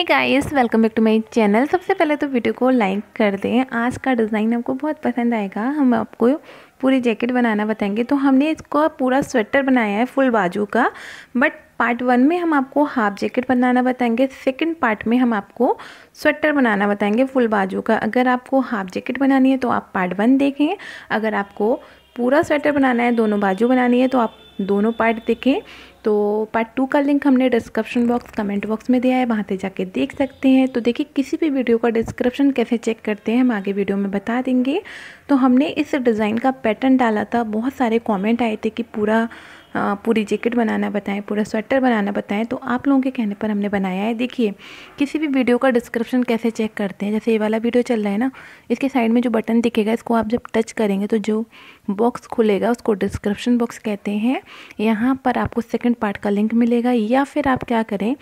hey guys welcome back to my channel सबसे पहले तो वीडियो को लाइक कर दें आज का डिज़ाइन आपको बहुत पसंद आएगा हम आपको पूरी जैकेट बनाना बताएंगे तो हमने इसको पूरा स्वेटर बनाया है फुल बाजू का बट पार्ट वन में हम आपको हाफ जैकेट बनाना बताएंगे सेकंड पार्ट में हम आपको स्वेटर बनाना बताएंगे फुल बाजू का अगर आपको हाफ जैकेट बनानी है तो आप पार्ट वन देखें अगर आपको पूरा स्वेटर बनाना है दोनों बाजू बनानी है तो आप दोनों पार्ट देखें तो पार्ट टू का लिंक हमने डिस्क्रिप्शन बॉक्स कमेंट बॉक्स में दिया है वहाँ से जाके देख सकते हैं तो देखिए किसी भी वीडियो का डिस्क्रिप्शन कैसे चेक करते हैं हम आगे वीडियो में बता देंगे तो हमने इस डिज़ाइन का पैटर्न डाला था बहुत सारे कॉमेंट आए थे कि पूरा पूरी जैकेट बनाना बताएं पूरा स्वेटर बनाना बताएं तो आप लोगों के कहने पर हमने बनाया है देखिए किसी भी वीडियो का डिस्क्रिप्शन कैसे चेक करते हैं जैसे ये वाला वीडियो चल रहा है ना इसके साइड में जो बटन दिखेगा इसको आप जब टच करेंगे तो जो बॉक्स खुलेगा उसको डिस्क्रिप्शन बॉक्स कहते हैं यहाँ पर आपको सेकेंड पार्ट का लिंक मिलेगा या फिर आप क्या करें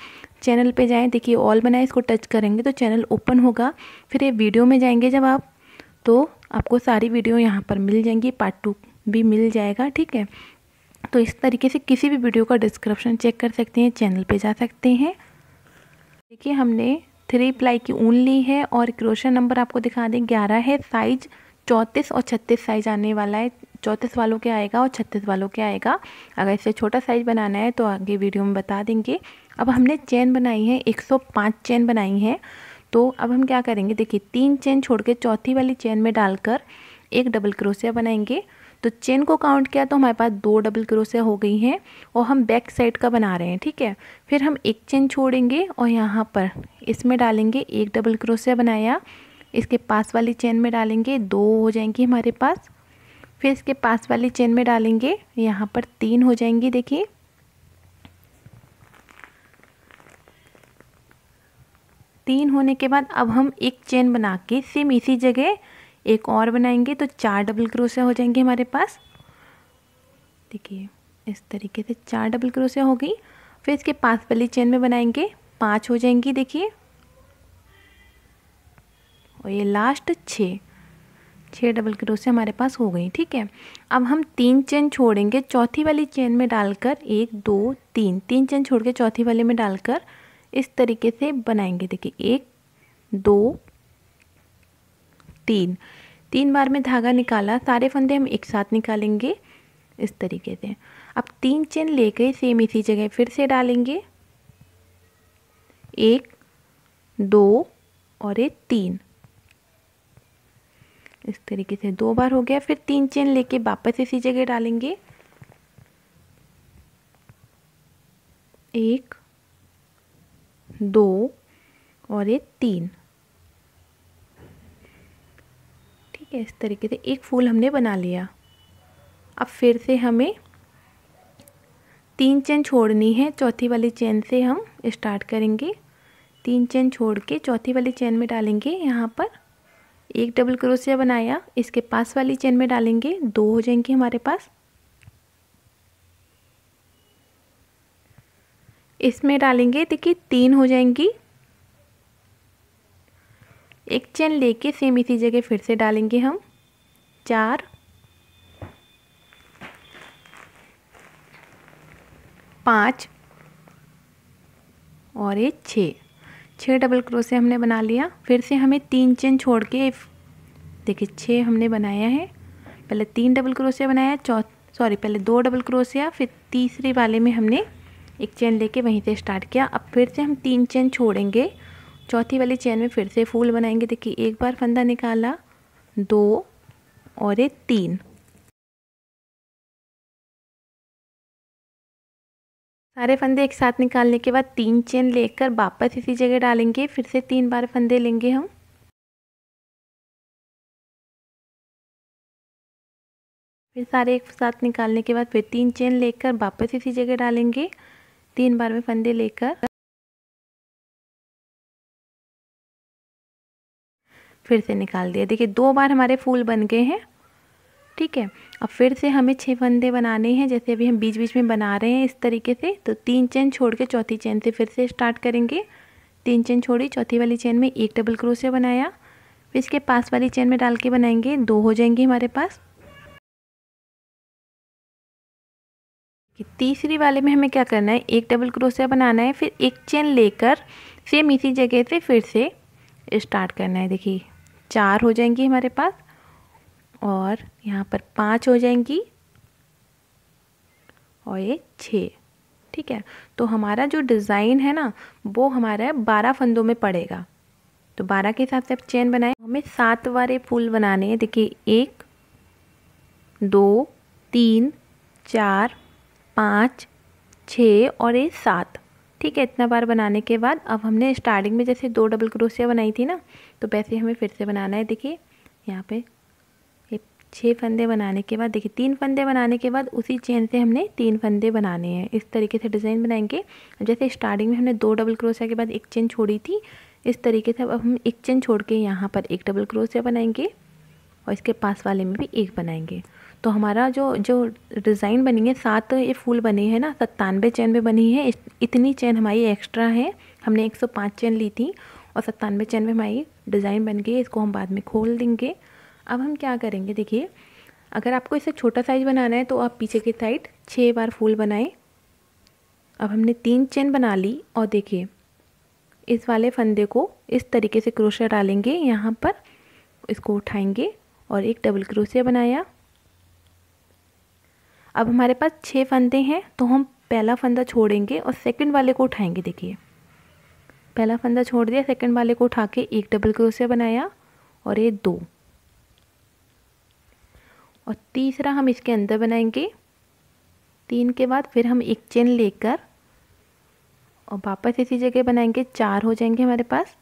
चैनल पर जाएँ देखिए ऑल बनाए इसको टच करेंगे तो चैनल ओपन होगा फिर ये वीडियो में जाएंगे जब आप तो आपको सारी वीडियो यहाँ पर मिल जाएंगी पार्ट टू भी मिल जाएगा ठीक है तो इस तरीके से किसी भी वीडियो का डिस्क्रिप्शन चेक कर सकते हैं चैनल पे जा सकते हैं देखिए हमने थ्री प्लाई की ऊन ली है और क्रोशिया नंबर आपको दिखा दें ग्यारह है साइज चौंतीस और छत्तीस साइज आने वाला है चौंतीस वालों के आएगा और छत्तीस वालों के आएगा अगर इससे छोटा साइज बनाना है तो आगे वीडियो में बता देंगे अब हमने चैन बनाई है पाँच चैन बनाई है तो अब हम क्या करेंगे देखिए तीन चैन छोड़ के चौथी वाली चैन में डालकर एक डबल क्रोशिया बनाएंगे तो चेन को काउंट किया तो हमारे पास दो डबल क्रोसिया हो गई हैं और हम बैक साइड का बना रहे हैं ठीक है फिर हम एक चेन छोड़ेंगे और यहाँ पर इसमें डालेंगे एक डबल क्रोसिया बनाया इसके पास वाली चेन में डालेंगे दो हो जाएंगी हमारे पास फिर इसके पास वाली चेन में डालेंगे यहाँ पर तीन हो जाएंगी देखिए तीन होने के बाद अब हम एक चेन बना के सेम इसी जगह एक और बनाएंगे तो चार डबल क्रोशिया हो जाएंगे हमारे पास देखिए इस तरीके से चार डबल क्रोशिया हो गई फिर इसके पास वाली चेन में बनाएंगे पाँच हो जाएंगी देखिए और ये लास्ट छः छः डबल क्रोशिया हमारे पास हो गई ठीक है अब हम तीन चेन छोड़ेंगे चौथी वाली चेन में डालकर एक दो तीन तीन चेन छोड़ के चौथी वाले में डालकर इस तरीके से बनाएंगे देखिए एक दो तीन तीन बार में धागा निकाला सारे फंदे हम एक साथ निकालेंगे इस तरीके से अब तीन चेन लेके सेम इसी जगह फिर से डालेंगे एक दो और एक तीन इस तरीके से दो बार हो गया फिर तीन चेन लेके वापस इसी जगह डालेंगे एक दो और एक तीन ठीक है इस तरीके से एक फूल हमने बना लिया अब फिर से हमें तीन चेन छोड़नी है चौथी वाली चेन से हम स्टार्ट करेंगे तीन चेन छोड़ के चौथी वाली चेन में डालेंगे यहाँ पर एक डबल क्रोशिया बनाया इसके पास वाली चेन में डालेंगे दो हो जाएंगे हमारे पास इसमें डालेंगे देखिए तीन हो जाएंगी एक चेन लेके सेम इसी जगह फिर से डालेंगे हम चार पाँच और ये छः छः डबल क्रोसे हमने बना लिया फिर से हमें तीन चेन छोड़ के देखिए छः हमने बनाया है पहले तीन डबल क्रोसिया बनाया चौथ सॉरी पहले दो डबल क्रोसिया फिर तीसरे वाले में हमने एक चेन लेके वहीं से स्टार्ट किया अब फिर से हम तीन चेन छोड़ेंगे चौथी वाली चेन में फिर से फूल बनाएंगे देखिए एक बार फंदा निकाला दो और एक तीन सारे फंदे एक साथ निकालने के बाद तीन चेन लेकर वापस इसी जगह डालेंगे फिर से तीन बार फंदे लेंगे हम फिर सारे एक साथ निकालने के बाद फिर तीन चेन लेकर वापस इसी जगह डालेंगे तीन बार में फंदे लेकर फिर से निकाल दिया देखिए दो बार हमारे फूल बन गए हैं ठीक है अब फिर से हमें छः फंदे बनाने हैं जैसे अभी हम बीच बीच में बना रहे हैं इस तरीके से तो तीन चैन छोड़ के चौथी चैन से फिर से स्टार्ट करेंगे तीन चेन छोड़ी चौथी वाली चेन में एक डबल क्रोशिया बनाया फिर इसके पास वाली चेन में डाल के बनाएंगे दो हो जाएंगे हमारे पास तीसरी वाले में हमें क्या करना है एक डबल क्रोशिया बनाना है फिर एक चेन लेकर सेम इसी जगह से फिर से स्टार्ट करना है देखिए चार हो जाएंगी हमारे पास और यहाँ पर पाँच हो जाएंगी और ये छः ठीक है तो हमारा जो डिज़ाइन है ना वो हमारा बारह फंदों में पड़ेगा तो बारह के हिसाब से आप चेन बनाए हमें सात बारे फूल बनाने हैं देखिए एक दो तीन चार पाँच छः और ये सात ठीक है इतना बार बनाने के बाद अब हमने स्टार्टिंग में जैसे दो डबल क्रोसिया बनाई थी ना तो वैसे हमें फिर से बनाना है देखिए यहाँ पे ये छः फंदे बनाने के बाद देखिए तीन फंदे बनाने के बाद उसी चेन से हमने तीन फंदे बनाने हैं इस तरीके से डिज़ाइन बनाएंगे जैसे स्टार्टिंग में हमने दो डबल क्रोशिया के बाद एक चेन छोड़ी थी इस तरीके से अब हम एक चेन छोड़ के यहाँ पर एक डबल क्रोशिया बनाएंगे और इसके पास वाले में भी एक बनाएंगे तो हमारा जो जो डिज़ाइन बनी है सात ये फूल बने हैं ना सत्तानवे चैन में बनी है इतनी चैन हमारी एक्स्ट्रा है हमने पाँच चैन ली थी और सत्तानवे चैनवे हमारी डिज़ाइन बन गई इसको हम बाद में खोल देंगे अब हम क्या करेंगे देखिए अगर आपको इसे छोटा साइज बनाना है तो आप पीछे की साइड छः बार फूल बनाएं अब हमने तीन चेन बना ली और देखिए इस वाले फंदे को इस तरीके से क्रोशिया डालेंगे यहाँ पर इसको उठाएंगे और एक डबल क्रोशिया बनाया अब हमारे पास छः फंदे हैं तो हम पहला फंदा छोड़ेंगे और सेकंड वाले को उठाएंगे देखिए पहला फंदा छोड़ दिया सेकंड वाले को उठा के एक डबल क्रोशिया बनाया और ये दो और तीसरा हम इसके अंदर बनाएंगे तीन के बाद फिर हम एक चेन लेकर और वापस इसी जगह बनाएंगे चार हो जाएंगे हमारे पास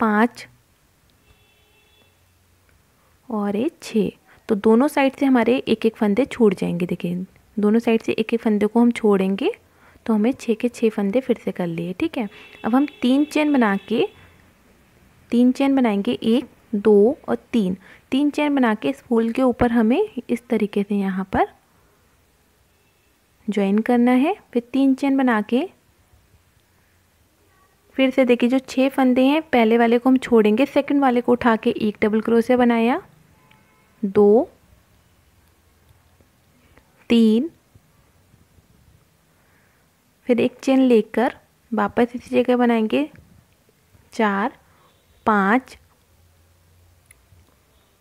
पाँच और ये छः तो दोनों साइड से हमारे एक एक फंदे छूट जाएंगे देखिए दोनों साइड से एक एक फंदे को हम छोड़ेंगे तो हमें छः के छः फंदे फिर से कर लिए ठीक है अब हम तीन चेन बना के तीन चेन बनाएंगे एक दो और तीन तीन चेन बना के इस फूल के ऊपर हमें इस तरीके से यहाँ पर ज्वाइन करना है फिर तीन चेन बना के फिर से देखिए जो छः फंदे हैं पहले वाले को हम छोड़ेंगे सेकंड वाले को उठा के एक डबल क्रोशिया बनाया दो तीन फिर एक चेन लेकर वापस इसी जगह बनाएंगे चार पाँच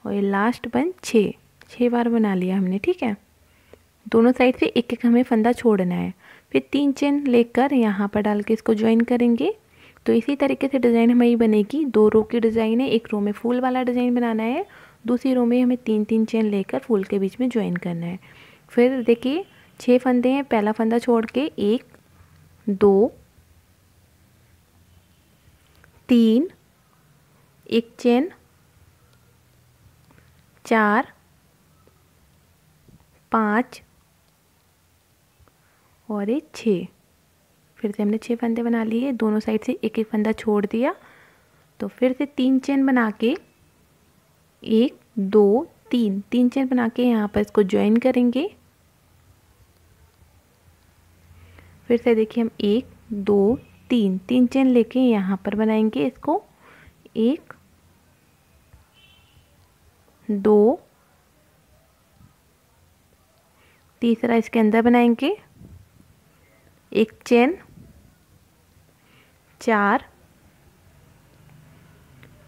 और ये लास्ट बन छः छः बार बना लिया हमने ठीक है दोनों साइड से एक एक हमें फंदा छोड़ना है फिर तीन चेन लेकर यहाँ पर डाल के इसको ज्वाइन करेंगे तो इसी तरीके से डिज़ाइन हमारी बनेगी दो रो की डिज़ाइन है एक रो में फूल वाला डिज़ाइन बनाना है दूसरी रो में हमें तीन तीन चेन लेकर फूल के बीच में ज्वाइन करना है फिर देखिए छः फंदे हैं पहला फंदा छोड़ के एक दो तीन एक चेन चार पाँच और एक छः फिर से हमने छः फंदे बना लिए दोनों साइड से एक एक फंदा छोड़ दिया तो फिर से तीन चेन बना के एक दो तीन तीन चेन बना के यहाँ पर इसको ज्वाइन करेंगे फिर से देखिए हम एक दो तीन तीन चेन लेके यहाँ पर बनाएंगे इसको एक दो तीसरा इसके अंदर बनाएंगे एक चेन चार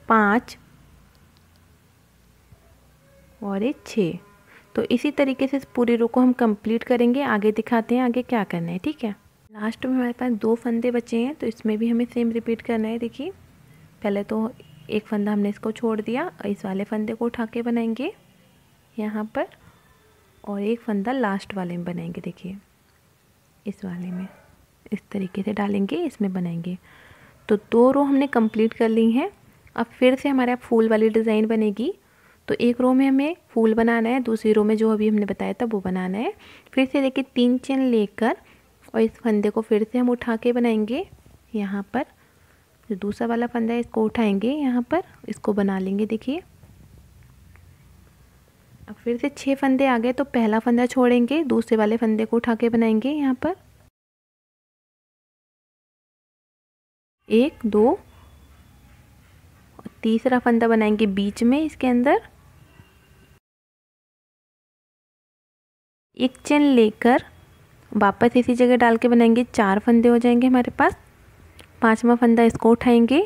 पाँच और ये छः तो इसी तरीके से इस पूरी रो को हम कंप्लीट करेंगे आगे दिखाते हैं आगे क्या करना है ठीक है लास्ट में हमारे पास दो फंदे बचे हैं तो इसमें भी हमें सेम रिपीट करना है देखिए पहले तो एक फंदा हमने इसको छोड़ दिया और इस वाले फंदे को उठा के बनाएंगे यहाँ पर और एक फंदा लास्ट वाले में बनाएंगे देखिए इस वाले में इस तरीके से डालेंगे इसमें बनाएंगे तो दो रो हमने कंप्लीट कर ली हैं अब फिर से हमारे फूल वाली डिज़ाइन बनेगी तो एक रो में हमें फूल बनाना है दूसरी रो में जो अभी हमने बताया था वो बनाना है फिर से देखिए तीन चेन लेकर और इस फंदे को फिर से हम उठा के बनाएंगे यहाँ पर जो दूसरा वाला फंदा है इसको उठाएंगे यहाँ पर इसको बना लेंगे देखिए अब फिर से छः फंदे आ गए तो पहला फंदा छोड़ेंगे दूसरे वाले फंदे को उठा के बनाएंगे यहाँ पर एक दो तीसरा फंदा बनाएंगे बीच में इसके अंदर एक चेन लेकर वापस इसी जगह डाल के बनाएंगे चार फंदे हो जाएंगे हमारे पास पांचवा फंदा इसको उठाएंगे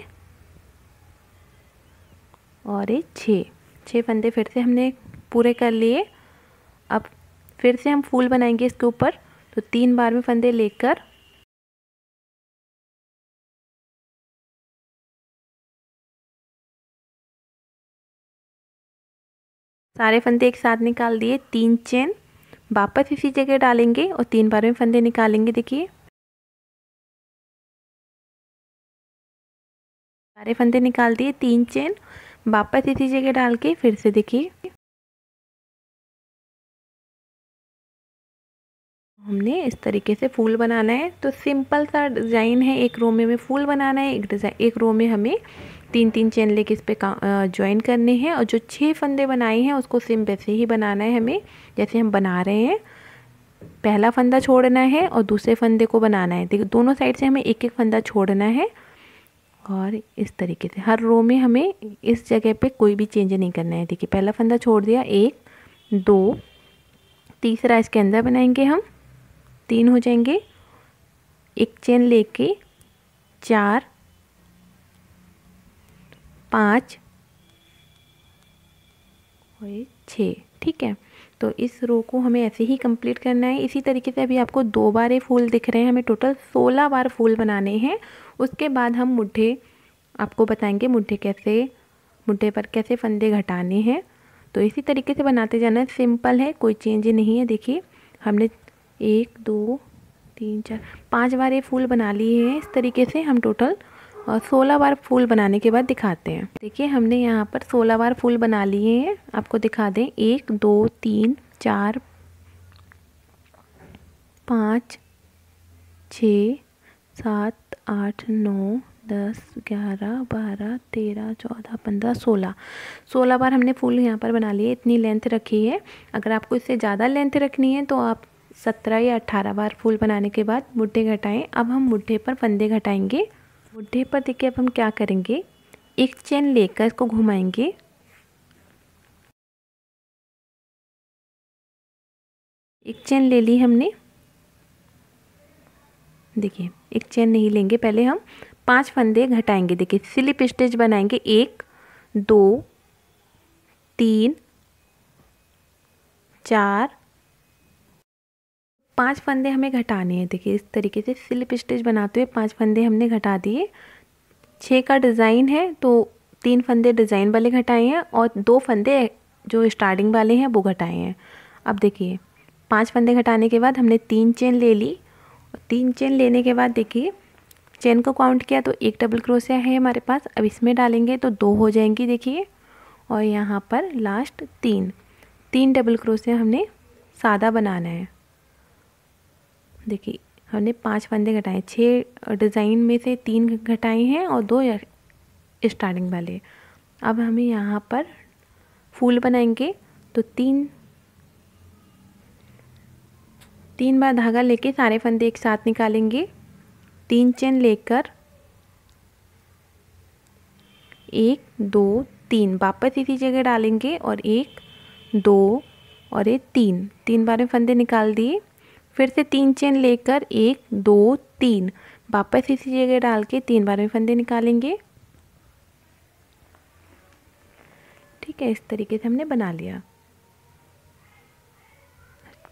और ये छः छः फंदे फिर से हमने पूरे कर लिए अब फिर से हम फूल बनाएंगे इसके ऊपर तो तीन बार में फंदे लेकर सारे फंदे एक साथ निकाल दिए तीन चेन वापस इसी जगह डालेंगे और तीन बार में फंदे निकालेंगे देखिए सारे फंदे निकाल दिए तीन चेन वापस इसी जगह डाल के फिर से देखिए हमने इस तरीके से फूल बनाना है तो सिंपल सा डिज़ाइन है एक रो में हमें फूल बनाना है एक डिज़ाइन एक रो में हमें तीन तीन चेन लेके इस पर ज्वाइन करने हैं और जो छः फंदे बनाए हैं उसको सेम वैसे ही बनाना है हमें जैसे हम बना रहे हैं पहला फंदा छोड़ना है और दूसरे फंदे को बनाना है देखिए दोनों साइड से हमें एक एक फंदा छोड़ना है और इस तरीके से हर रो में हमें इस जगह पे कोई भी चेंज नहीं करना है देखिए पहला फंदा छोड़ दिया एक दो तीसरा इसके अंदर बनाएंगे हम तीन हो जाएंगे एक चेन लेके चार पाँच और ये छः ठीक है तो इस रो को हमें ऐसे ही कंप्लीट करना है इसी तरीके से अभी आपको दो बार ये फूल दिख रहे हैं हमें टोटल सोलह बार फूल बनाने हैं उसके बाद हम मुठ्ठे आपको बताएंगे मुठ्ठे कैसे मुठ्ठे पर कैसे फंदे घटाने हैं तो इसी तरीके से बनाते जाना है सिंपल है कोई चेंज नहीं है देखिए हमने एक दो तीन चार पांच बार ये फूल बना लिए हैं इस तरीके से हम टोटल और 16 बार फूल बनाने के बाद दिखाते हैं देखिए हमने यहाँ पर 16 बार फूल बना लिए हैं आपको दिखा दें एक दो तीन चार पाँच छ सात आठ नौ दस ग्यारह बारह तेरह चौदह पंद्रह सोलह सोलह बार हमने फूल यहाँ पर बना लिए इतनी लेंथ रखी है अगर आपको इससे ज़्यादा लेंथ रखनी है तो आप सत्रह या अट्ठारह बार फूल बनाने के बाद मुड्ढे घटाएं अब हम मुड्ढे पर फंदे घटाएंगे बुढ़े पर देखिए अब हम क्या करेंगे एक चेन लेकर इसको घुमाएंगे एक चेन ले ली हमने देखिए एक चेन नहीं लेंगे पहले हम पांच फंदे घटाएंगे देखिए स्लिप स्टिच बनाएंगे एक दो तीन चार पांच फंदे हमें घटाने हैं देखिए इस तरीके से स्लिप स्टिच बनाते हुए पांच फंदे हमने घटा दिए छः का डिज़ाइन है तो तीन फंदे डिज़ाइन वाले घटाए हैं और दो फंदे जो स्टार्टिंग वाले हैं वो घटाए हैं अब देखिए पांच फंदे घटाने के बाद हमने तीन चेन ले ली तीन चेन लेने के बाद देखिए चेन को काउंट किया तो एक डबल क्रोसिया है हमारे पास अब इसमें डालेंगे तो दो हो जाएंगी देखिए और यहाँ पर लास्ट तीन तीन डबल क्रोसिया हमने सादा बनाना है देखिए हमने पांच फंदे घटाए छः डिज़ाइन में से तीन घटाए हैं और दो स्टार्टिंग वाले अब हमें यहाँ पर फूल बनाएंगे तो तीन तीन बार धागा लेके सारे फंदे एक साथ निकालेंगे तीन चेन लेकर एक दो तीन वापस इसी जगह डालेंगे और एक दो और ये तीन तीन बार में फंदे निकाल दिए फिर से तीन चेन लेकर एक दो तीन वापस इसी जगह डाल के तीन बार में फंदे निकालेंगे ठीक है इस तरीके से हमने बना लिया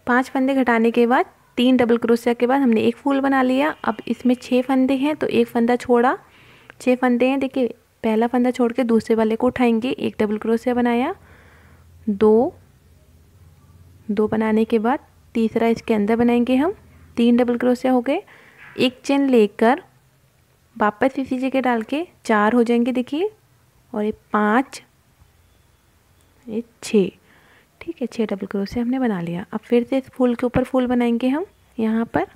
पांच फंदे घटाने के बाद तीन डबल क्रोशिया के बाद हमने एक फूल बना लिया अब इसमें छः फंदे हैं तो एक फंदा छोड़ा छः फंदे हैं देखिए पहला फंदा छोड़ के दूसरे वाले को उठाएंगे एक डबल क्रोशिया बनाया दो दो बनाने के बाद तीसरा इसके अंदर बनाएंगे हम तीन डबल क्रोशिया हो गए एक चेन लेकर वापस इसी जगह डाल के चार हो जाएंगे देखिए और ये पाँच ये छः ठीक है छः डबल क्रोशिया हमने बना लिया अब फिर से इस फूल के ऊपर फूल बनाएंगे हम यहाँ पर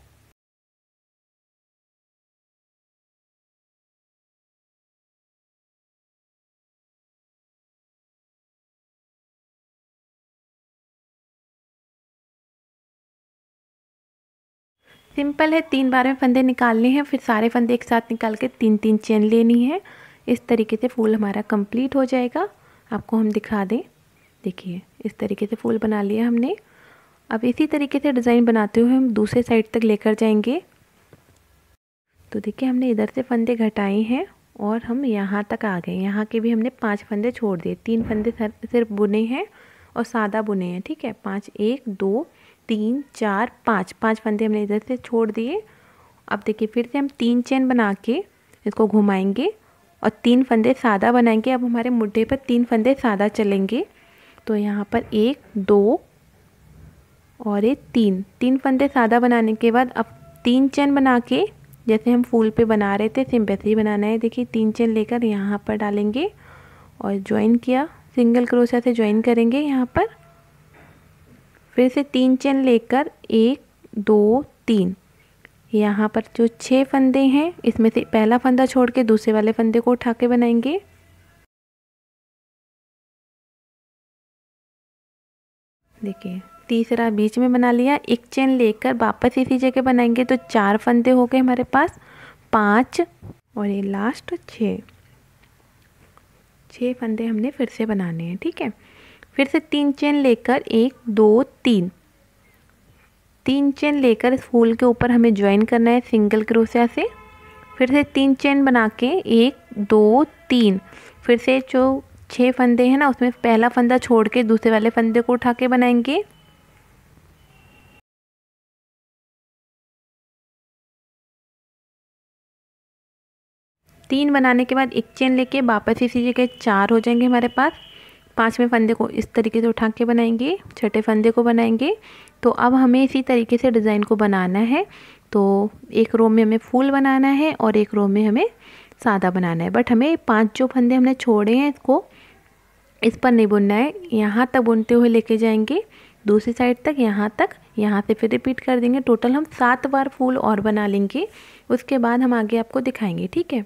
सिंपल है तीन बार में फंदे निकालने हैं फिर सारे फंदे एक साथ निकाल के तीन तीन चेन लेनी है इस तरीके से फूल हमारा कंप्लीट हो जाएगा आपको हम दिखा दें देखिए इस तरीके से फूल बना लिया हमने अब इसी तरीके से डिज़ाइन बनाते हुए हम दूसरे साइड तक लेकर जाएंगे तो देखिए हमने इधर से फंदे घटाए हैं और हम यहाँ तक आ गए यहाँ के भी हमने पांच फंदे छोड़ दिए तीन फंदे सिर्फ बुने हैं और सादा बुने हैं ठीक है पाँच एक दो तीन चार पाँच पाँच फंदे हमने इधर से छोड़ दिए अब देखिए फिर से हम तीन चेन बना के इसको घुमाएंगे और तीन फंदे सादा बनाएंगे अब हमारे मुड्ढे पर तीन फंदे सादा चलेंगे तो यहाँ पर एक दो और ये तीन तीन फंदे सादा बनाने के बाद अब तीन चेन बना के जैसे हम फूल पे बना रहे थे सेम वैसे ही बनाना है देखिए तीन चेन लेकर यहाँ पर डालेंगे और ज्वाइन किया सिंगल क्रोशिया से ज्वाइन करेंगे यहाँ पर फिर से तीन चेन लेकर एक दो तीन यहाँ पर जो छः फंदे हैं इसमें से पहला फंदा छोड़ के दूसरे वाले फंदे को उठा के बनाएंगे देखिए तीसरा बीच में बना लिया एक चेन लेकर वापस इसी जगह बनाएंगे तो चार फंदे हो गए हमारे पास पाँच और ये लास्ट छः छः फंदे हमने फिर से बनाने हैं ठीक है फिर से तीन चेन लेकर एक दो तीन तीन चेन लेकर इस फूल के ऊपर हमें ज्वाइन करना है सिंगल क्रोशिया से फिर से तीन चेन बना के एक दो तीन फिर से जो छः फंदे हैं ना उसमें पहला फंदा छोड़ के दूसरे वाले फंदे को उठा के बनाएंगे तीन बनाने के बाद एक चेन लेके वापस इसी जगह चार हो जाएंगे हमारे पास पाँचवें फंदे को इस तरीके से उठा के बनाएंगे छठे फंदे को बनाएंगे तो अब हमें इसी तरीके से डिज़ाइन को बनाना है तो एक रो में हमें फूल बनाना है और एक रो में हमें सादा बनाना है बट हमें पांच जो फंदे हमने छोड़े हैं इसको इस पर नहीं बुनना है यहाँ तक बुनते हुए लेके जाएंगे दूसरी साइड तक यहाँ तक यहाँ से फिर रिपीट कर देंगे टोटल हम सात बार फूल और बना लेंगे उसके बाद हम आगे आपको दिखाएंगे ठीक है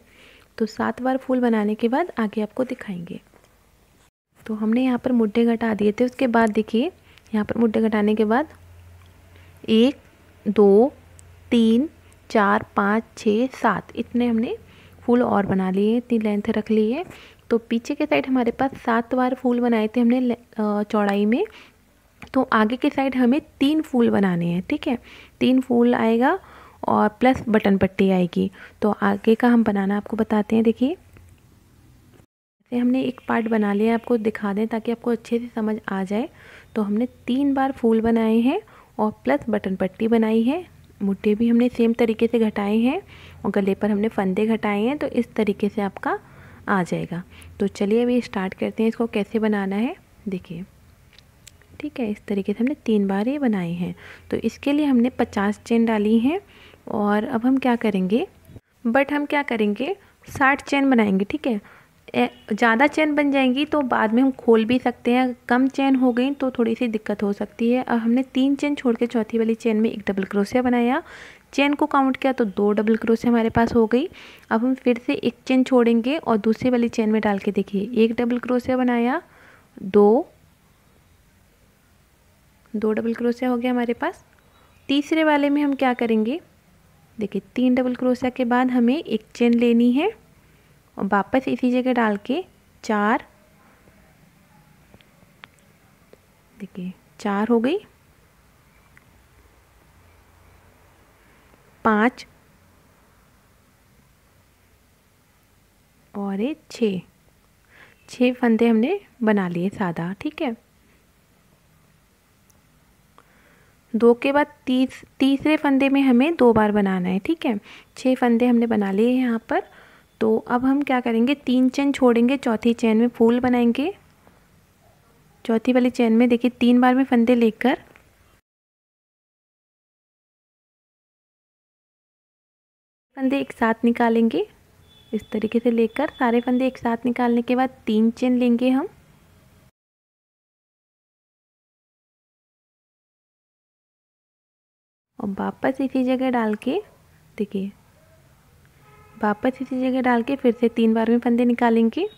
तो सात बार फूल बनाने के बाद आगे आपको दिखाएंगे तो हमने यहाँ पर मुड्ढे घटा दिए थे उसके बाद देखिए यहाँ पर मुड्ढे घटाने के बाद एक दो तीन चार पाँच छः सात इतने हमने फूल और बना लिए इतनी लेंथ रख ली है तो पीछे के साइड हमारे पास सात बार फूल बनाए थे हमने चौड़ाई में तो आगे के साइड हमें तीन फूल बनाने हैं ठीक है तीन फूल आएगा और प्लस बटन पट्टी आएगी तो आगे का हम बनाना आपको बताते हैं देखिए से हमने एक पार्ट बना लिया आपको दिखा दें ताकि आपको अच्छे से समझ आ जाए तो हमने तीन बार फूल बनाए हैं और प्लस बटन पट्टी बनाई है मुट्ठे भी हमने सेम तरीके से घटाए हैं और गले पर हमने फंदे घटाए हैं तो इस तरीके से आपका आ जाएगा तो चलिए अभी स्टार्ट करते हैं इसको कैसे बनाना है देखिए ठीक है इस तरीके से हमने तीन बार ये बनाए हैं तो इसके लिए हमने पचास चेन डाली हैं और अब हम क्या करेंगे बट हम क्या करेंगे साठ चेन बनाएंगे ठीक है ज़्यादा चैन बन जाएंगी तो बाद में हम खोल भी सकते हैं कम चैन हो गई तो थोड़ी सी दिक्कत हो सकती है अब हमने तीन चैन छोड़ के चौथी वाली चैन में एक डबल क्रोशिया बनाया चैन को काउंट किया तो दो डबल क्रोशिया हमारे पास हो गई अब हम फिर से एक चैन छोड़ेंगे और दूसरी वाली चैन में डाल के देखिए एक डबल क्रोशिया बनाया दो दो डबल क्रोशिया हो गया हमारे पास तीसरे वाले में हम क्या करेंगे देखिए तीन डबल क्रोशिया के बाद हमें एक चैन लेनी है और वापस इसी जगह डाल के चार देखिए चार हो गई पाँच और ये छः छः फंदे हमने बना लिए सादा ठीक है दो के बाद तीस तीसरे फंदे में हमें दो बार बनाना है ठीक है छः फंदे हमने बना लिए यहाँ पर तो अब हम क्या करेंगे तीन चैन छोड़ेंगे चौथी चैन में फूल बनाएंगे चौथी वाली चैन में देखिए तीन बार में फंदे लेकर फंदे एक साथ निकालेंगे इस तरीके से लेकर सारे फंदे एक साथ निकालने के बाद तीन चेन लेंगे हम और वापस इसी जगह डाल के देखिए वापस इसी जगह डाल के फिर से तीन बार में फंदे निकालेंगे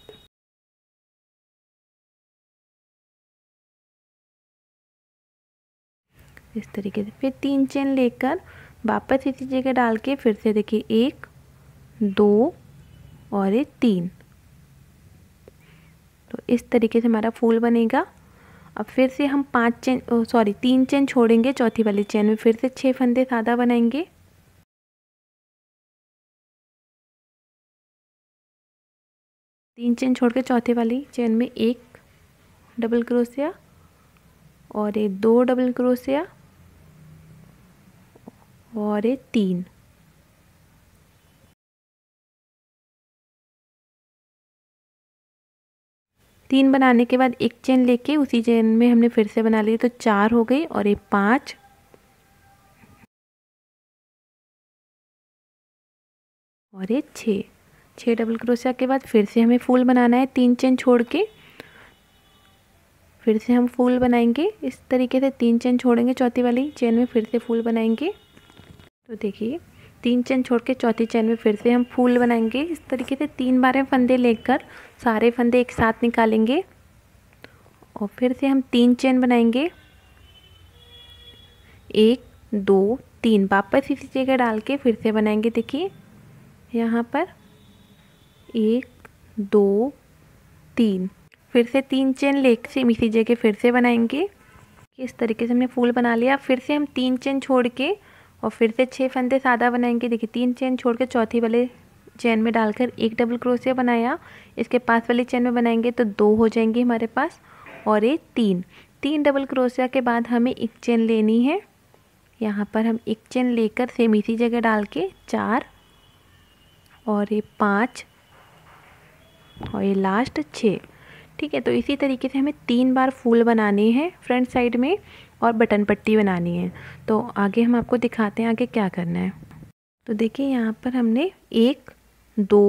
इस तरीके से फिर तीन चेन लेकर वापस इसी जगह डाल के फिर से देखिए एक दो और ये तीन तो इस तरीके से हमारा फूल बनेगा अब फिर से हम पांच चेन सॉरी तीन चेन छोड़ेंगे चौथी वाली चेन में फिर से छः फंदे सादा बनाएंगे तीन चेन छोड़ के चौथे वाली चेन में एक डबल क्रोसिया और ये दो डबल क्रोसिया और ये तीन तीन बनाने के बाद एक चेन लेके उसी चेन में हमने फिर से बना लिया तो चार हो गई और ये पाँच और ये छः छः डबल क्रोशिया के बाद फिर से हमें फूल बनाना है तीन चेन छोड़ के फिर से हम फूल बनाएंगे इस तरीके से तीन चेन छोड़ेंगे चौथी वाली चेन में फिर से फूल बनाएंगे तो देखिए तीन चेन छोड़ के चौथी चेन में फिर से हम फूल बनाएंगे इस तरीके से तीन बार हम फंदे लेकर सारे फंदे एक साथ निकालेंगे और फिर से हम तीन चेन बनाएंगे एक दो तीन वापस इसी जगह डाल के फिर से बनाएंगे देखिए यहाँ पर एक दो तीन फिर से तीन चेन लेकर सेम इसी जगह फिर से बनाएंगे इस तरीके से हमने फूल बना लिया फिर से हम तीन चेन छोड़ के और फिर से छः फंदे सादा बनाएंगे देखिए तीन चेन छोड़ के चौथी वाले चेन में डालकर एक डबल क्रोशिया बनाया इसके पास वाली चेन में बनाएंगे तो दो हो जाएंगे हमारे पास और ये तीन तीन डबल क्रोशिया के बाद हमें एक चेन लेनी है यहाँ पर हम एक चेन लेकर सेम इसी जगह डाल के चार और ये पाँच और ये लास्ट छः ठीक है तो इसी तरीके से हमें तीन बार फूल बनाने हैं फ्रंट साइड में और बटन पट्टी बनानी है तो आगे हम आपको दिखाते हैं आगे क्या करना है तो देखिए यहाँ पर हमने एक दो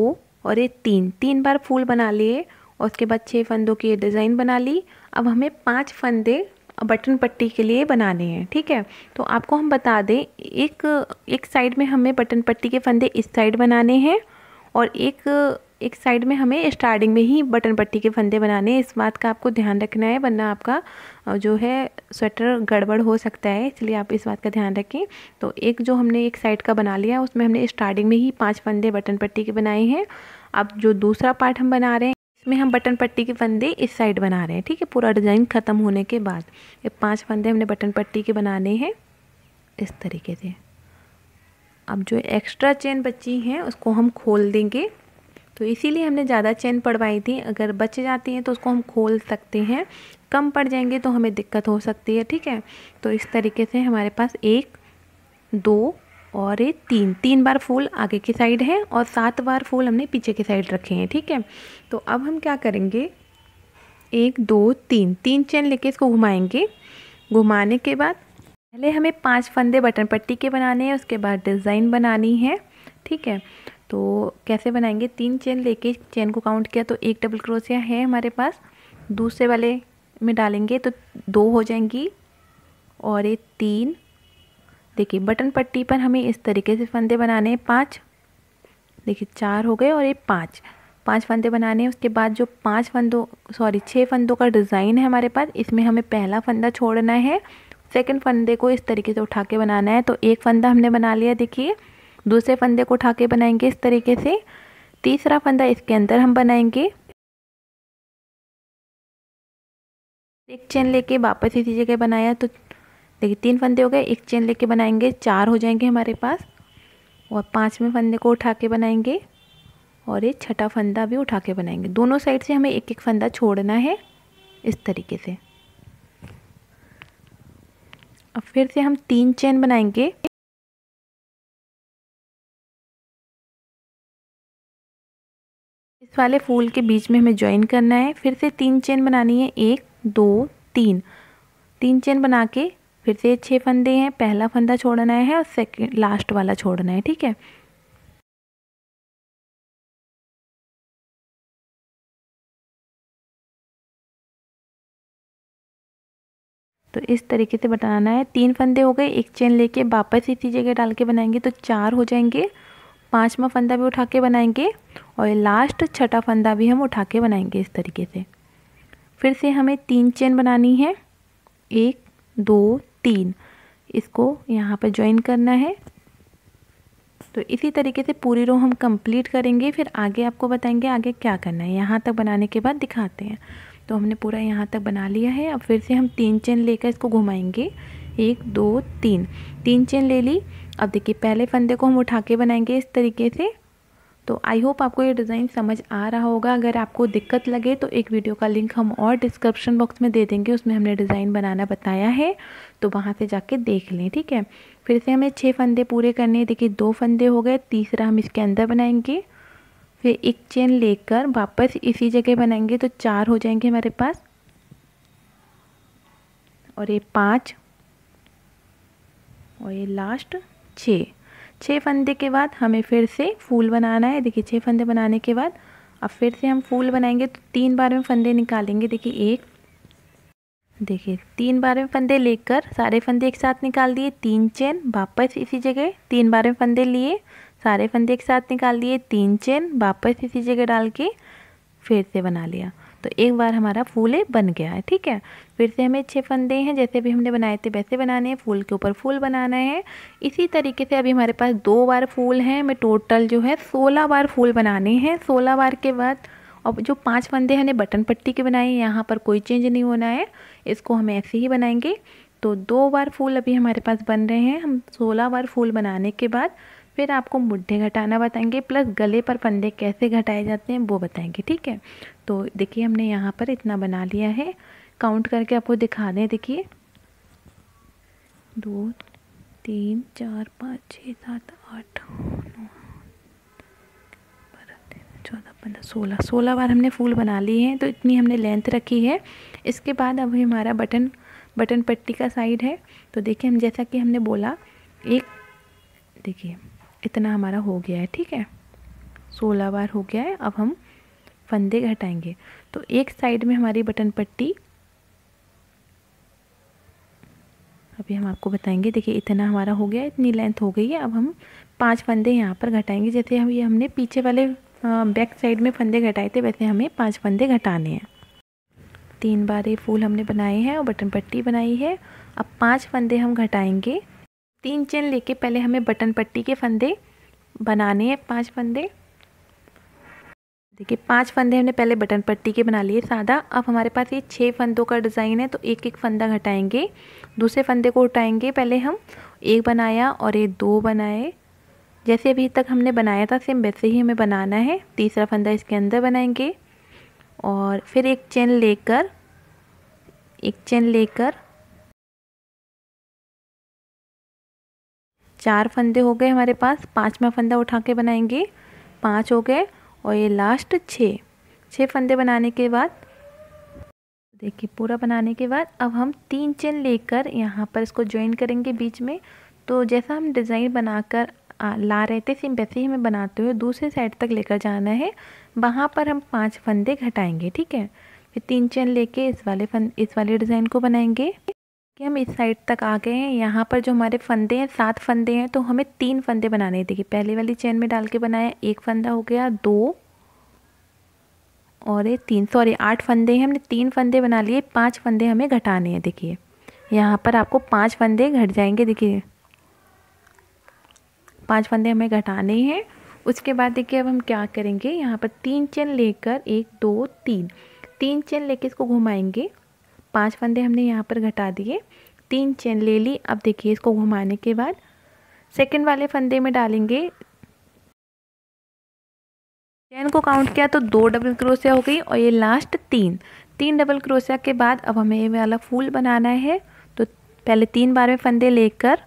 और ये तीन तीन बार फूल बना लिए और उसके बाद छः फंदों की डिज़ाइन बना ली अब हमें पांच फंदे बटन पट्टी के लिए बनाने हैं ठीक है तो आपको हम बता दें एक एक साइड में हमें बटन पट्टी के फंदे इस साइड बनाने हैं और एक एक साइड में हमें स्टार्टिंग में ही बटन पट्टी के फंदे बनाने हैं इस बात का आपको ध्यान रखना है वरना आपका जो है स्वेटर गड़बड़ हो सकता है इसलिए आप इस बात का ध्यान रखें तो एक जो हमने एक साइड का बना लिया उसमें हमने स्टार्टिंग में ही पाँच फंदे बटन पट्टी के बनाए हैं अब जो दूसरा पार्ट हम बना रहे हैं इसमें हम बटन पट्टी के फंदे इस साइड बना रहे हैं ठीक है पूरा डिज़ाइन ख़त्म होने के बाद ये पांच फंदे हमने बटन पट्टी के बनाने हैं इस तरीके से अब जो एक्स्ट्रा चेन बची हैं उसको हम खोल देंगे तो इसीलिए हमने ज़्यादा चैन पड़वाई थी अगर बच जाती हैं तो उसको हम खोल सकते हैं कम पड़ जाएंगे तो हमें दिक्कत हो सकती है ठीक है तो इस तरीके से हमारे पास एक दो और ये तीन तीन बार फूल आगे की साइड है और सात बार फूल हमने पीछे की साइड रखे हैं ठीक है तो अब हम क्या करेंगे एक दो तीन तीन चैन लेके इसको घुमाएंगे घुमाने के बाद पहले हमें पांच फंदे बटन पट्टी के बनाने हैं उसके बाद डिज़ाइन बनानी है ठीक है तो कैसे बनाएंगे तीन चेन लेके चेन को काउंट किया तो एक डबल क्रोसिया है हमारे पास दूसरे वाले में डालेंगे तो दो हो जाएंगी और ये तीन देखिए बटन पट्टी पर हमें इस तरीके से फंदे बनाने हैं पाँच देखिए चार हो गए और ये पाँच पांच फंदे बनाने हैं उसके बाद जो पांच फंदों सॉरी छः फंदों का डिज़ाइन है हमारे पास इसमें हमें पहला फंदा छोड़ना है सेकंड फंदे को इस तरीके से उठा के बनाना है तो एक फंदा हमने बना लिया देखिए दूसरे फंदे को उठा के बनाएंगे इस तरीके से तीसरा फंदा इसके अंदर हम बनाएंगे एक चेन लेके वापस इसी जगह बनाया तो देखिए तीन फंदे हो गए एक चेन लेके बनाएंगे चार हो जाएंगे हमारे पास और पाँचवें फंदे को उठा के बनाएंगे और ये छठा फंदा भी उठा के बनाएंगे दोनों साइड से हमें एक एक फंदा छोड़ना है इस तरीके से अब फिर से हम तीन चेन बनाएंगे वाले फूल के बीच में हमें ज्वाइन करना है फिर से तीन चेन बनानी है एक दो तीन तीन चेन बना के फिर से छः फंदे हैं पहला फंदा छोड़ना है और सेकेंड लास्ट वाला छोड़ना है ठीक है तो इस तरीके से बनाना है तीन फंदे हो गए एक चेन लेके वापस इसी जगह डाल के बनाएंगे तो चार हो जाएंगे पाँचवा फंदा भी उठा के बनाएंगे और लास्ट छठा फंदा भी हम उठा के बनाएंगे इस तरीके से फिर से हमें तीन चेन बनानी है एक दो तीन इसको यहाँ पर ज्वाइन करना है तो इसी तरीके से पूरी रो हम कंप्लीट करेंगे फिर आगे आपको बताएंगे आगे क्या करना है यहाँ तक बनाने के बाद दिखाते हैं तो हमने पूरा यहाँ तक बना लिया है अब फिर से हम तीन चेन लेकर इसको घुमाएंगे एक दो तीन तीन चेन ले ली अब देखिए पहले फंदे को हम उठा के बनाएंगे इस तरीके से तो आई होप आपको ये डिज़ाइन समझ आ रहा होगा अगर आपको दिक्कत लगे तो एक वीडियो का लिंक हम और डिस्क्रिप्शन बॉक्स में दे देंगे उसमें हमने डिज़ाइन बनाना बताया है तो वहाँ से जाके देख लें ठीक है फिर से हमें छः फंदे पूरे करने हैं देखिए दो फंदे हो गए तीसरा हम इसके अंदर बनाएंगे फिर एक चेन लेकर वापस इसी जगह बनाएंगे तो चार हो जाएंगे हमारे पास और ये पाँच और ये लास्ट छः छः फंदे के बाद हमें फिर से फूल बनाना है देखिए छः फंदे बनाने के बाद अब फिर से हम फूल बनाएंगे तो तीन बार में फंदे निकालेंगे देखिए एक देखिए तीन बार में फंदे लेकर सारे फंदे एक साथ निकाल दिए तीन चेन वापस इसी जगह तीन बार में फंदे लिए सारे फंदे एक साथ निकाल दिए तीन चेन वापस इसी जगह डाल के फिर से बना लिया तो एक बार हमारा फूल बन गया है ठीक है फिर से हमें छः फंदे हैं जैसे भी हमने बनाए थे वैसे बनाने हैं फूल के ऊपर फूल बनाना है इसी तरीके से अभी हमारे पास दो बार फूल हैं हमें टोटल जो है सोलह बार फूल बनाने हैं सोलह बार के बाद और जो पांच फंदे हमने बटन पट्टी के बनाए यहाँ पर कोई चेंज नहीं होना है इसको हम ऐसे ही बनाएंगे तो दो बार फूल अभी हमारे पास बन रहे हैं हम सोलह बार फूल बनाने के बाद फिर आपको मुड्ढे घटाना बताएंगे प्लस गले पर फंदे कैसे घटाए जाते हैं वो बताएंगे ठीक है तो देखिए हमने यहाँ पर इतना बना लिया है काउंट करके आपको दिखा दें देखिए दो तीन चार पाँच छः सात आठ नौ चौदह पंद्रह सोलह सोलह बार हमने फूल बना लिए हैं तो इतनी हमने लेंथ रखी है इसके बाद अब हमारा बटन बटन पट्टी का साइड है तो देखिए हम जैसा कि हमने बोला एक देखिए इतना हमारा हो गया है ठीक है सोलह बार हो गया है अब हम फंदे घटाएंगे तो एक साइड में हमारी बटन पट्टी अभी हम आपको बताएंगे देखिए इतना हमारा हो गया इतनी लेंथ हो गई है अब हम पांच फंदे यहाँ पर घटाएंगे जैसे हम ये हमने पीछे वाले बैक साइड में फंदे घटाए थे वैसे हमें पांच फंदे घटाने हैं तीन बार ये फूल हमने बनाए हैं और बटन पट्टी बनाई है अब पांच फंदे हम घटाएंगे तीन चेन लेके पहले हमें बटन पट्टी के फंदे बनाने हैं पांच फंदे देखिए पांच फंदे हमने पहले बटन पट्टी के बना लिए सादा अब हमारे पास ये छः फंदों का डिज़ाइन है तो एक एक फंदा घटाएंगे दूसरे फंदे को उठाएंगे पहले हम एक बनाया और ये दो बनाए जैसे अभी तक हमने बनाया था सेम वैसे ही हमें बनाना है तीसरा फंदा इसके अंदर बनाएंगे और फिर एक चेन लेकर एक चेन लेकर चार फंदे हो गए हमारे पास पाँचवा फंदा उठा के बनाएंगे पाँच हो गए और ये लास्ट छः छः फंदे बनाने के बाद देखिए पूरा बनाने के बाद अब हम तीन चेन लेकर यहाँ पर इसको ज्वाइन करेंगे बीच में तो जैसा हम डिज़ाइन बनाकर ला रहे थे सिम वैसे ही हमें बनाते हुए दूसरे साइड तक लेकर जाना है वहाँ पर हम पांच फंदे घटाएंगे ठीक है फिर तीन चेन लेके इस वाले फंद इस वाले डिज़ाइन को बनाएंगे कि हम इस साइड तक आ गए हैं यहाँ पर जो हमारे फंदे हैं सात फंदे हैं तो हमें तीन फंदे बनाने देखिए पहले वाली चेन में डाल के बनाया एक फंदा हो गया दो और ये तीन सॉरी आठ फंदे हैं हमने तीन फंदे बना लिए पांच फंदे हमें घटाने हैं देखिए यहाँ पर आपको पांच फंदे घट जाएंगे देखिए पांच फंदे हमें घटाने हैं उसके बाद देखिए अब हम क्या करेंगे यहाँ पर तीन चेन लेकर एक दो तीन तीन चेन लेके इसको घुमाएंगे पांच फंदे हमने यहाँ पर घटा दिए तीन चेन ले ली अब देखिए इसको घुमाने के बाद सेकंड वाले फंदे में डालेंगे चैन को काउंट किया तो दो डबल क्रोशिया हो गई और ये लास्ट तीन तीन डबल क्रोशिया के बाद अब हमें ये वाला फूल बनाना है तो पहले तीन बार में फंदे लेकर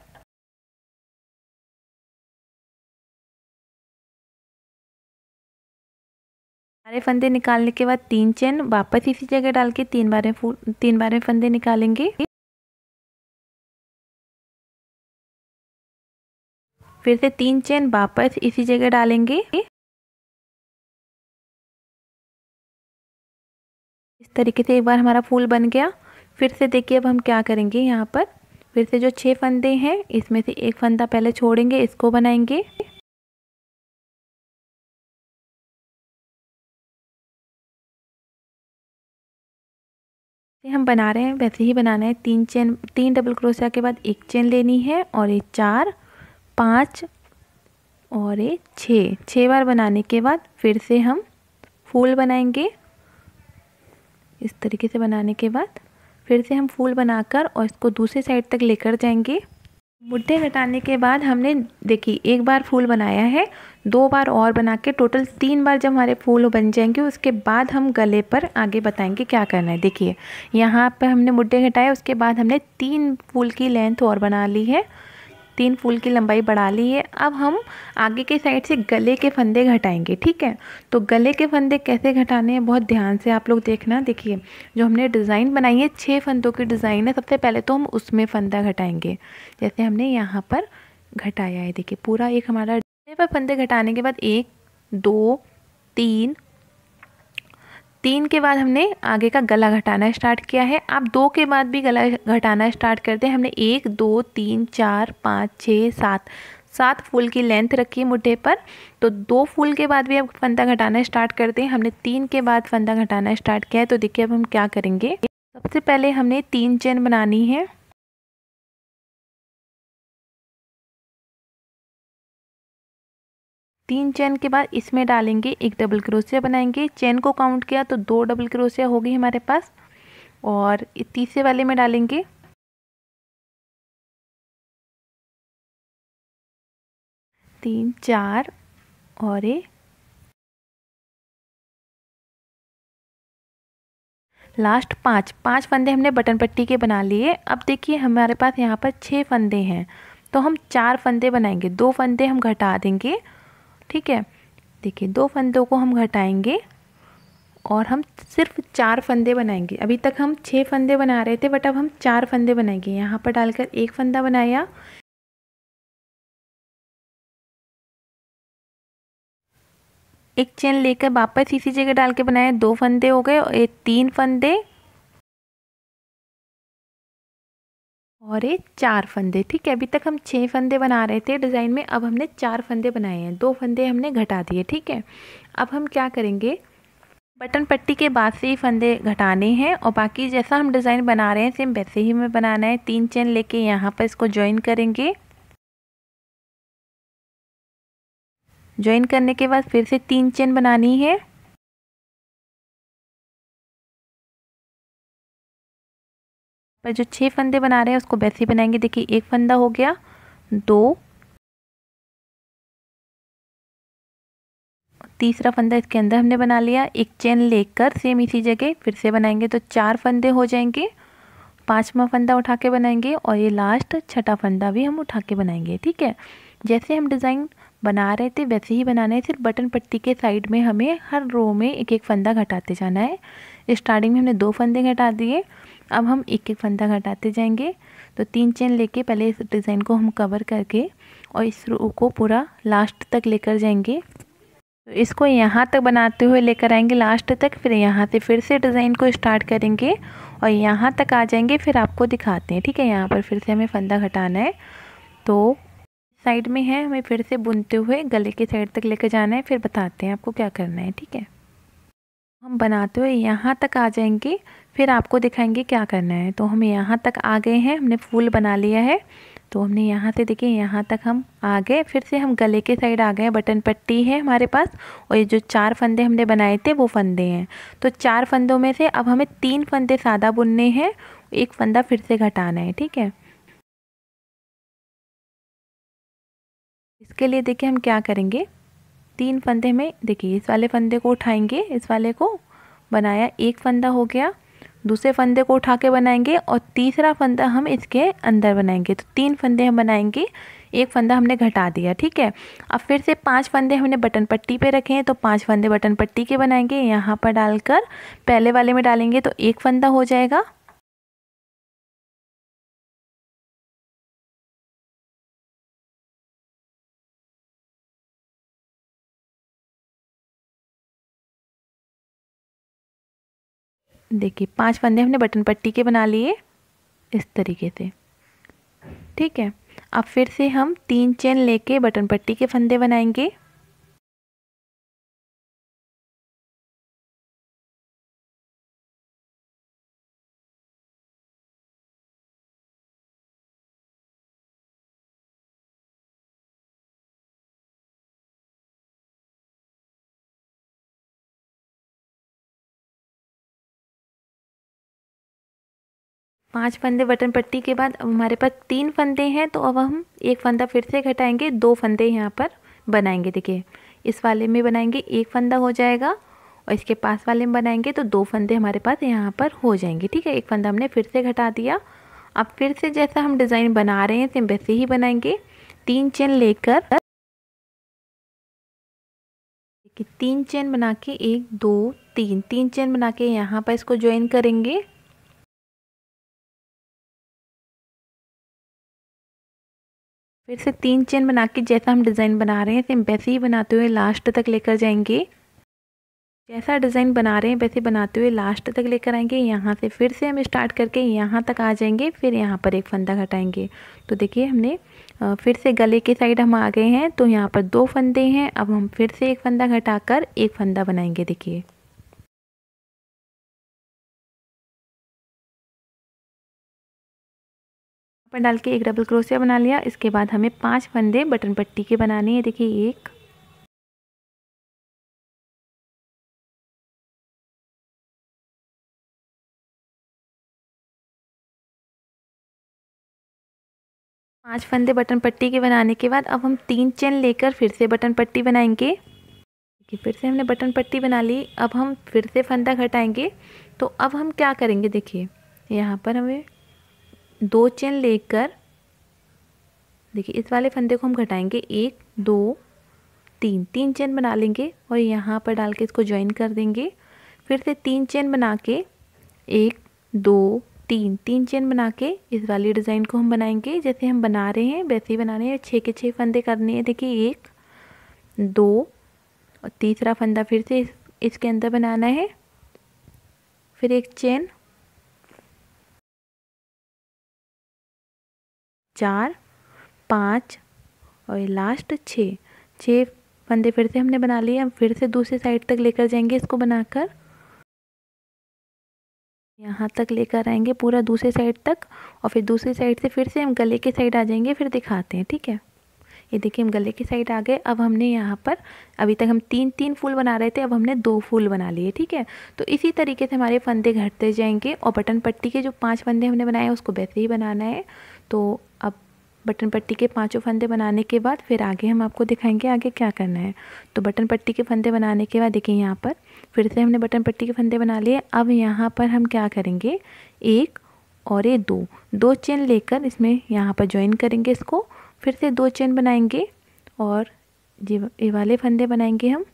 सारे फंदे निकालने के बाद तीन चैन वापस इसी जगह डाल के तीन बार तीन बार फंदे निकालेंगे फिर से तीन चैन वापस इसी जगह डालेंगे इस तरीके से एक बार हमारा फूल बन गया फिर से देखिए अब हम क्या करेंगे यहाँ पर फिर से जो छह फंदे हैं इसमें से एक फंदा पहले छोड़ेंगे इसको बनाएंगे हम बना रहे हैं वैसे ही बनाना है तीन चेन तीन डबल क्रोशिया के बाद एक चेन लेनी है और ये चार पाँच और ये छः छः बार बनाने के बाद फिर से हम फूल बनाएंगे इस तरीके से बनाने के बाद फिर से हम फूल बनाकर और इसको दूसरे साइड तक लेकर जाएंगे मुड्ढे घटाने के बाद हमने देखिए एक बार फूल बनाया है दो बार और बना के टोटल तीन बार जब हमारे फूल बन जाएंगे उसके बाद हम गले पर आगे बताएंगे क्या करना है देखिए यहाँ पर हमने मुड्ढे घटाए उसके बाद हमने तीन फूल की लेंथ और बना ली है तीन फूल की लंबाई बढ़ा ली है अब हम आगे के साइड से गले के फंदे घटाएंगे ठीक है तो गले के फंदे कैसे घटाने हैं बहुत ध्यान से आप लोग देखना देखिए जो हमने डिज़ाइन बनाई है छः फंदों की डिज़ाइन है सबसे पहले तो हम उसमें फंदा घटाएंगे जैसे हमने यहाँ पर घटाया है देखिए पूरा एक हमारा पर फंदे घटाने के बाद एक दो तीन तीन के बाद हमने आगे का गला घटाना स्टार्ट किया है आप दो के बाद भी गला घटाना स्टार्ट करते हैं हमने एक दो तीन चार पाँच छः सात सात फूल की लेंथ रखी है मुठे पर तो दो फूल के बाद भी अब फंदा घटाना स्टार्ट करते हैं हमने तीन के बाद फंदा घटाना स्टार्ट किया है तो देखिए अब हम क्या करेंगे सबसे पहले हमने तीन चेन बनानी है तीन चैन के बाद इसमें डालेंगे एक डबल क्रोशिया बनाएंगे चैन को काउंट किया तो दो डबल क्रोशिया होगी हमारे पास और तीसरे वाले में डालेंगे तीन चार और लास्ट पाँच पांच फंदे हमने बटन पट्टी के बना लिए अब देखिए हमारे पास यहाँ पर छह फंदे हैं तो हम चार फंदे बनाएंगे दो फंदे हम घटा देंगे ठीक है देखिए दो फंदों को हम घटाएंगे और हम सिर्फ चार फंदे बनाएंगे अभी तक हम छः फंदे बना रहे थे बट अब हम चार फंदे बनाएंगे यहाँ पर डालकर एक फंदा बनाया एक चेन लेकर वापस इसी जगह डाल के बनाए दो फंदे हो गए और ये तीन फंदे और ये चार फंदे ठीक है अभी तक हम छः फंदे बना रहे थे डिज़ाइन में अब हमने चार फंदे बनाए हैं दो फंदे हमने घटा दिए ठीक है अब हम क्या करेंगे बटन पट्टी के बाद से ही फंदे घटाने हैं और बाकी जैसा हम डिज़ाइन बना रहे हैं सेम वैसे ही हमें बनाना है तीन चेन लेके यहाँ पर इसको ज्वाइन करेंगे ज्वाइन करने के बाद फिर से तीन चेन बनानी है पर जो छः फंदे बना रहे हैं उसको वैसे ही बनाएंगे देखिए एक फंदा हो गया दो तीसरा फंदा इसके अंदर हमने बना लिया एक चेन लेकर सेम इसी जगह फिर से बनाएंगे तो चार फंदे हो जाएंगे पाँचवा फंदा उठा के बनाएंगे और ये लास्ट छठा फंदा भी हम उठा के बनाएंगे ठीक है जैसे हम डिज़ाइन बना रहे थे वैसे ही बनाना है सिर्फ बटन पट्टी के साइड में हमें हर रो में एक एक फंदा घटाते जाना है स्टार्टिंग में हमने दो फंदे घटा दिए अब हम एक एक फंदा घटाते जाएंगे तो तीन चेन लेके पहले इस डिज़ाइन को हम कवर करके और इस रो को पूरा लास्ट तक लेकर जाएंगे तो इसको यहाँ तक बनाते हुए लेकर आएंगे लास्ट तक फिर यहाँ से फिर से डिज़ाइन को स्टार्ट करेंगे और यहाँ तक आ जाएंगे फिर आपको दिखाते हैं ठीक है यहाँ पर फिर से हमें फंदा घटाना है तो साइड में है हमें फिर से बुनते हुए गले के साइड तक लेकर जाना है फिर बताते हैं आपको क्या करना है ठीक है हम बनाते हुए यहाँ तक आ जाएंगे फिर आपको दिखाएंगे क्या करना है तो हम यहाँ तक आ गए हैं हमने फूल बना लिया है तो हमने यहाँ से देखिए यहाँ तक हम आ गए फिर से हम गले के साइड आ गए बटन पट्टी है हमारे पास और ये जो चार फंदे हमने बनाए थे वो फंदे हैं तो चार फंदों में से अब हमें तीन फंदे सादा बुनने हैं एक फंदा फिर से घटाना है ठीक है इसके लिए देखिए हम क्या करेंगे तीन फंदे में देखिए इस वाले फंदे को उठाएंगे इस वाले को बनाया एक फंदा हो गया दूसरे फंदे को उठा के बनाएंगे और तीसरा फंदा हम इसके अंदर बनाएंगे तो तीन फंदे हम बनाएंगे एक फंदा हमने घटा दिया ठीक है अब फिर से पांच फंदे हमने बटन पट्टी पे रखे हैं तो पांच फंदे बटन पट्टी के बनाएंगे यहाँ पर डालकर पहले वाले में डालेंगे तो एक फंदा हो जाएगा देखिए पांच फंदे हमने बटन पट्टी के बना लिए इस तरीके से ठीक है अब फिर से हम तीन चेन लेके बटन पट्टी के फंदे बनाएंगे पांच फंदे बटन पट्टी के बाद अब हमारे पास तीन फंदे हैं तो अब हम एक फंदा फिर से घटाएंगे दो फंदे यहाँ पर बनाएंगे देखिए इस वाले में बनाएंगे एक फंदा हो जाएगा और इसके पास वाले में बनाएंगे तो दो फंदे हमारे पास यहाँ पर हो जाएंगे ठीक है एक फंदा हमने फिर से घटा दिया अब फिर से जैसा हम डिज़ाइन बना रहे हैं सेम वैसे ही बनाएंगे तीन चेन लेकर तीन चेन बना के एक दो तीन तीन चेन बना के यहाँ पर इसको ज्वाइन करेंगे फिर से तीन चेन बना के जैसा हम डिज़ाइन बना रहे हैं सेम वैसे ही बनाते हुए लास्ट तक लेकर जाएंगे जैसा डिज़ाइन बना रहे हैं वैसे बनाते हुए लास्ट तक लेकर आएंगे यहाँ से फिर से हम स्टार्ट करके यहाँ तक आ जाएंगे फिर यहाँ पर एक फंदा घटाएंगे तो देखिए हमने फिर से गले के साइड हम आ गए हैं तो यहाँ पर दो फंदे हैं अब हम फिर से एक फंदा घटाकर एक फंदा बनाएंगे देखिए पर डाल के एक डबल क्रोशिया बना लिया इसके बाद हमें पांच फंदे बटन पट्टी के बनाने हैं देखिए एक पांच फंदे बटन पट्टी के बनाने के बाद अब हम तीन चेन लेकर फिर से बटन पट्टी बनाएंगे देखिए फिर से हमने बटन पट्टी बना ली अब हम फिर से फंदा घटाएंगे तो अब हम क्या करेंगे देखिए यहाँ पर हमें दो चेन लेकर देखिए इस वाले फंदे को हम घटाएंगे एक दो तीन तीन चेन बना लेंगे और यहाँ पर डाल के इसको ज्वाइन कर देंगे फिर से तीन चेन बना के एक दो तीन तीन चेन बना के इस वाली डिज़ाइन को हम बनाएंगे जैसे हम बना रहे हैं वैसे ही बनाने हैं छः के छः फंदे करने हैं देखिए एक दो और तीसरा फंदा फिर से इस, इसके अंदर बनाना है फिर एक चेन चार पाँच और ये लास्ट छः छः फंदे फिर से हमने बना लिए हम फिर से दूसरी साइड तक लेकर जाएंगे इसको बनाकर यहाँ तक लेकर आएंगे पूरा दूसरे साइड तक और फिर दूसरी साइड से फिर से हम गले के साइड आ जाएंगे फिर दिखाते हैं ठीक है ये देखिए हम गले के साइड आ गए अब हमने यहाँ पर अभी तक हम तीन तीन फूल बना रहे थे अब हमने दो फूल बना लिए ठीक है तो इसी तरीके से हमारे फंदे घटते जाएंगे और बटन पट्टी के जो पाँच फंदे हमने बनाए उसको वैसे ही बनाना है तो बटन पट्टी के पांचों फंदे बनाने के बाद फिर आगे हम आपको दिखाएंगे आगे क्या करना है तो बटन पट्टी के फंदे बनाने के बाद देखिए यहाँ पर फिर से हमने बटन पट्टी के फंदे बना लिए अब यहाँ पर हम क्या करेंगे एक और ये दो दो चेन लेकर इसमें यहाँ पर ज्वाइन करेंगे इसको फिर से दो चेन बनाएंगे और ये वाले फंदे बनाएंगे हम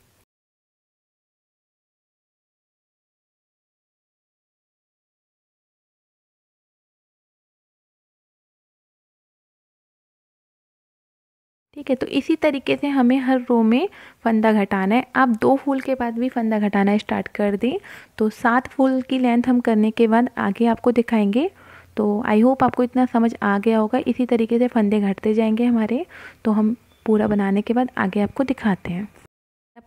ठीक है तो इसी तरीके से हमें हर रो में फंदा घटाना है आप दो फूल के बाद भी फंदा घटाना स्टार्ट कर दें तो सात फूल की लेंथ हम करने के बाद आगे आपको दिखाएंगे तो आई होप आपको इतना समझ आ गया होगा इसी तरीके से फंदे घटते जाएंगे हमारे तो हम पूरा बनाने के बाद आगे आपको दिखाते हैं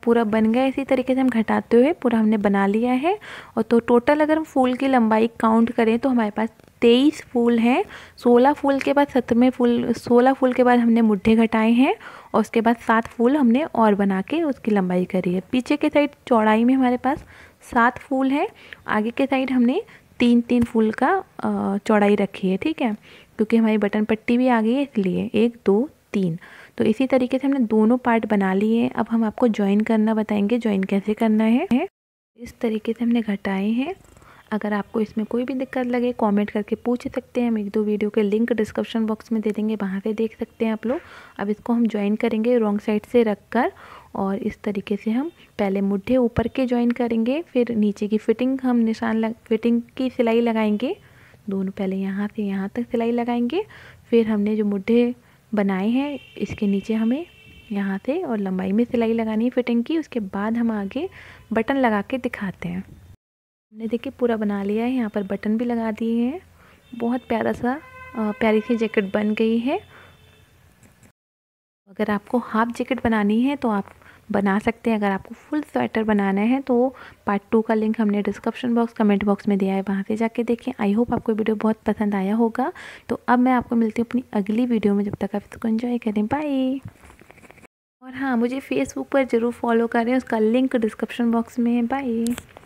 पूरा बन गया इसी तरीके से हम घटाते हुए पूरा हमने बना लिया है और तो टोटल अगर हम फूल की लंबाई काउंट करें तो हमारे पास तेईस फूल हैं सोलह फूल के बाद सतमें फूल सोलह फूल के बाद हमने मुठ्ठे घटाए हैं और उसके बाद सात फूल हमने और बना के उसकी लंबाई करी है पीछे के साइड चौड़ाई में हमारे पास सात फूल है आगे के साइड हमने तीन तीन फूल का चौड़ाई रखी है ठीक है क्योंकि हमारी बटन पट्टी भी आ गई है इसलिए एक दो तीन तो इसी तरीके से हमने दोनों पार्ट बना लिए अब हम आपको ज्वाइन करना बताएंगे ज्वाइन कैसे करना है इस तरीके से हमने घटाए हैं अगर आपको इसमें कोई भी दिक्कत लगे कमेंट करके पूछ सकते हैं हम एक दो वीडियो के लिंक डिस्क्रिप्शन बॉक्स में दे देंगे वहाँ से देख सकते हैं आप लोग अब इसको हम ज्वाइन करेंगे रॉन्ग साइड से रख कर और इस तरीके से हम पहले मुड्ढे ऊपर के ज्वाइन करेंगे फिर नीचे की फिटिंग हम निशान लग फिटिंग की सिलाई लगाएंगे दोनों पहले यहाँ से यहाँ तक सिलाई लगाएंगे फिर हमने जो मुड्ढे बनाए हैं इसके नीचे हमें यहाँ से और लंबाई में सिलाई लगानी है फिटिंग की उसके बाद हम आगे बटन लगा के दिखाते हैं हमने देखिए पूरा बना लिया है यहाँ पर बटन भी लगा दिए हैं बहुत प्यारा सा प्यारी सी जैकेट बन गई है अगर आपको हाफ जैकेट बनानी है तो आप बना सकते हैं अगर आपको फुल स्वेटर बनाना है तो पार्ट टू का लिंक हमने डिस्क्रिप्शन बॉक्स कमेंट बॉक्स में दिया है वहाँ से जाके देखें आई होप आपको वीडियो बहुत पसंद आया होगा तो अब मैं आपको मिलती हूँ अपनी अगली वीडियो में जब तक आप इसको एंजॉय करें बाय और हाँ मुझे फेसबुक पर ज़रूर फॉलो करें उसका लिंक डिस्क्रिप्शन बॉक्स में है बाय